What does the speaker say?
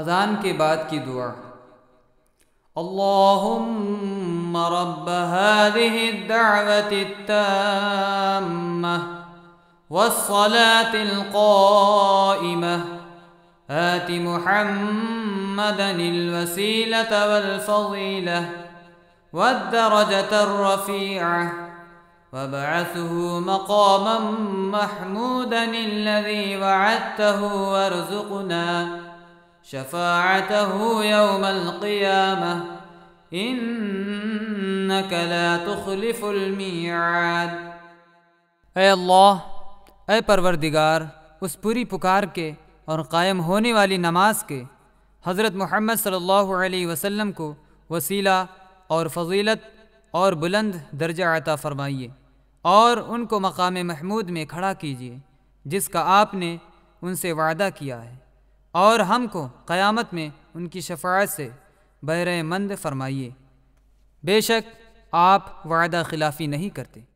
اذان کے بعد کی دعا اللهم رب هذه الدعوة التامة والصلاة القائمة آت محمدا الوسيلة والفضيلة والدرجة الرفيعة وابعثه مقاما محمودا الذي وعدته وارزقنا شفاعته يوم القيامة إنك لا تخلف الميعاد اے اللہ اے پروردگار اس پوری پکار کے اور قائم ہونے والی نماز کے حضرت محمد صلی اللہ علیہ وسلم کو وسیلہ اور فضیلت اور بلند درجہ عطا فرمائیے اور ان کو مقام محمود میں کھڑا کیجیے جس کا آپ نے ان سے وعدہ کیا ہے اور ہم کو قیامت میں ان کی شفاعت سے بیرے مند فرمائیے بے شک آپ وعدہ خلافی نہیں کرتے